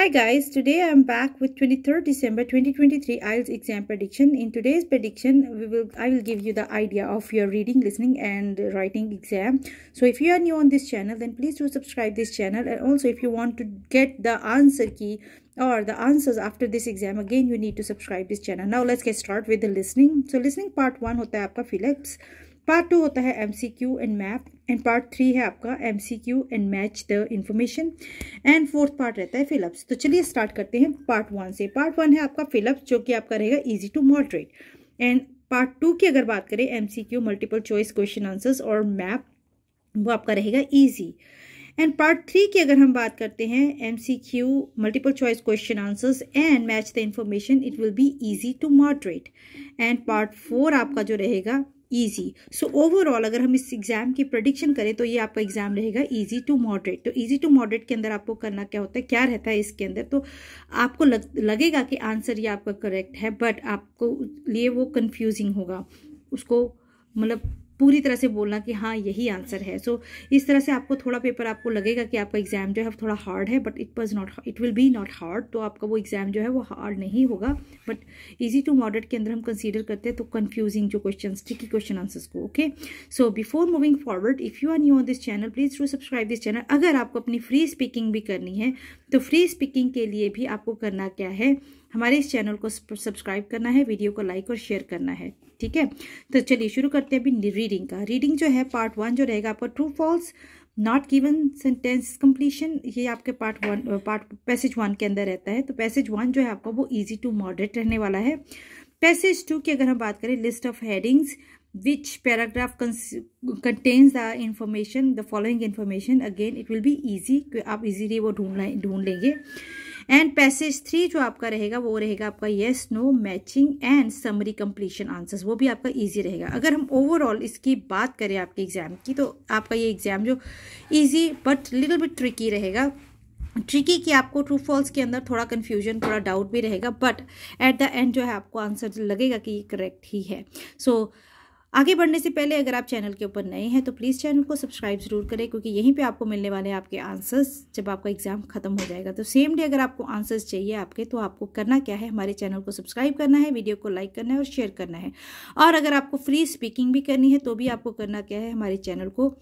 Hi guys, today I am back with 23rd December 2023 IELTS exam prediction. In today's prediction, we will I will give you the idea of your reading, listening and writing exam. So if you are new on this channel, then please do subscribe this channel and also if you want to get the answer key or the answers after this exam, again you need to subscribe this channel. Now let's get started with the listening. So listening part 1 hota hai aapka Phillips. Part two होता है M C Q and map and part three है आपका M C Q and match the information and fourth part रहता है fill ups तो चलिए start करते हैं पार्ट वन से पार्ट वन है आपका फिलअप्स जो कि आपका रहेगा easy to moderate and part two की अगर बात करें M C Q multiple choice question answers और मैप वो आपका रहेगा ईजी एंड पार्ट थ्री की अगर हम बात करते हैं M C Q multiple choice question answers and match the information it will be easy to moderate and part four आपका जो रहेगा ईजी सो ओवरऑल अगर हम इस एग्जाम की प्रडिक्शन करें तो ये आपका एग्जाम रहेगा ईजी टू मॉडरेट तो ईजी टू मॉडरेट के अंदर आपको करना क्या होता है क्या रहता है इसके अंदर तो आपको लग, लगेगा कि आंसर ये आपका करेक्ट है बट आपको लिए वो कन्फ्यूजिंग होगा उसको मतलब पूरी तरह से बोलना कि हाँ यही आंसर है सो so, इस तरह से आपको थोड़ा पेपर आपको लगेगा कि आपका एग्जाम जो है थोड़ा हार्ड है but it was not it will be not hard तो आपका वो एग्जाम जो है वो हार्ड नहीं होगा बट ईजी टू मॉडर्ट के अंदर हम कंसीडर करते हैं तो कन्फ्यूजिंग जो क्वेश्चन ट्रिकी क्वेश्चन आंसर्स को okay so before moving forward if you are new on this channel please to subscribe this channel अगर आपको अपनी फ्री स्पीकिंग भी करनी है तो फ्री स्पीकिंग के लिए भी आपको करना क्या है हमारे इस चैनल को सब्सक्राइब करना है वीडियो को लाइक और शेयर करना है ठीक है तो चलिए शुरू करते हैं अभी रीडिंग का रीडिंग जो है पार्ट वन जो रहेगा आपका true false not given sentence completion ये आपके part one part passage one के अंदर रहता है तो पैसेज वन जो है आपका वो ईजी टू मॉडरेट रहने वाला है पैसेज टू की अगर हम बात करें list of headings which paragraph contains the information the following information again it will be easy आप इजीली वो ढूंढ ढूंढ लेंगे एंड पैसेज थ्री जो आपका रहेगा वो रहेगा आपका yes no matching and summary completion answers वो भी आपका ईजी रहेगा अगर हम ओवरऑल इसकी बात करें आपके एग्जाम की तो आपका ये एग्जाम जो easy but little bit tricky रहेगा ट्रिकी कि आपको ट्रू फॉल्स के अंदर थोड़ा कन्फ्यूजन थोड़ा डाउट भी रहेगा बट एट द एंड जो है आपको आंसर लगेगा कि ये करेक्ट ही है सो so, आगे बढ़ने से पहले अगर आप चैनल के ऊपर नए हैं तो प्लीज़ चैनल को सब्सक्राइब ज़रूर करें क्योंकि यहीं पे आपको मिलने वाले हैं आपके आंसर्स जब आपका एग्ज़ाम खत्म हो जाएगा तो सेम डे अगर आपको आंसर्स चाहिए आपके तो आपको करना क्या है हमारे चैनल को सब्सक्राइब करना है वीडियो को लाइक करना है और शेयर करना है और अगर आपको फ्री स्पीकिंग भी करनी है तो भी आपको करना क्या है हमारे चैनल को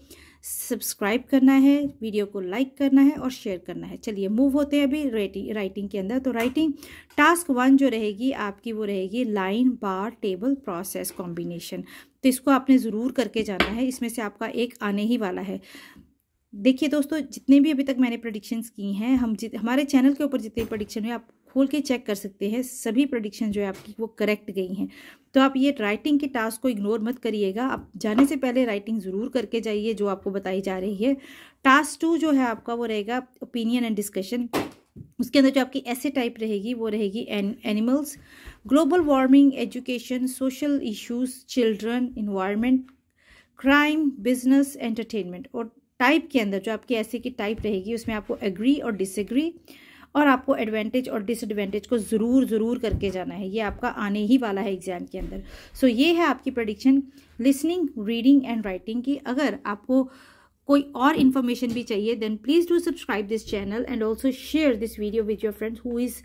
सब्सक्राइब करना है वीडियो को लाइक करना है और शेयर करना है चलिए मूव होते हैं अभी राइटिंग राइटिंग के अंदर तो राइटिंग टास्क वन जो रहेगी आपकी वो रहेगी line bar table process combination तो इसको आपने ज़रूर करके जाना है इसमें से आपका एक आने ही वाला है देखिए दोस्तों जितने भी अभी तक मैंने प्रडिक्शंस की हैं हम जित हमारे चैनल के ऊपर जितने प्रडिक्शन हुए आप खोल के चेक कर सकते हैं सभी प्रोडिक्शन जो है आपकी वो करेक्ट गई हैं तो आप ये राइटिंग के टास्क को इग्नोर मत करिएगा आप जाने से पहले राइटिंग ज़रूर करके जाइए जो आपको बताई जा रही है टास्क टू जो है आपका वो रहेगा ओपिनियन एंड डिस्कशन उसके अंदर जो आपकी ऐसे टाइप रहेगी वो रहेगी an animals global warming education social issues children environment crime business entertainment और टाइप के अंदर जो आपकी ऐसे की टाइप रहेगी उसमें आपको एग्री और डिसएग्री और आपको एडवांटेज और डिसएडवांटेज को ज़रूर ज़रूर करके जाना है ये आपका आने ही वाला है एग्ज़ाम के अंदर सो so, ये है आपकी prediction listening reading and writing की अगर आपको कोई और इन्फॉर्मेशन भी चाहिए then please do subscribe this channel and also share this video with your friends who is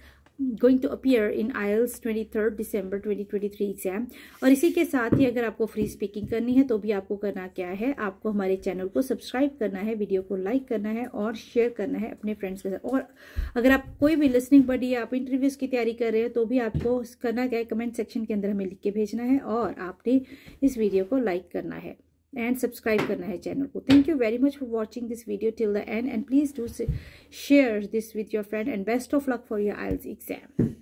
going to appear in IELTS twenty third December twenty twenty three exam और इसी के साथ ही अगर आपको फ्री स्पीकिंग करनी है तो भी आपको करना क्या है आपको हमारे चैनल को सब्सक्राइब करना है वीडियो को लाइक करना है और शेयर करना है अपने फ्रेंड्स के साथ और अगर आप कोई भी लिसनिंग बडी या आप इंटरव्यूज़ की तैयारी कर रहे हो तो भी आपको करना क्या है कमेंट सेक्शन के अंदर हमें लिख के भेजना है और आपने इस वीडियो को लाइक करना है एंड सब्सक्राइब करना है चैनल को thank you very much for watching this video till the end and please do share this with your friend and best of luck for your IELTS exam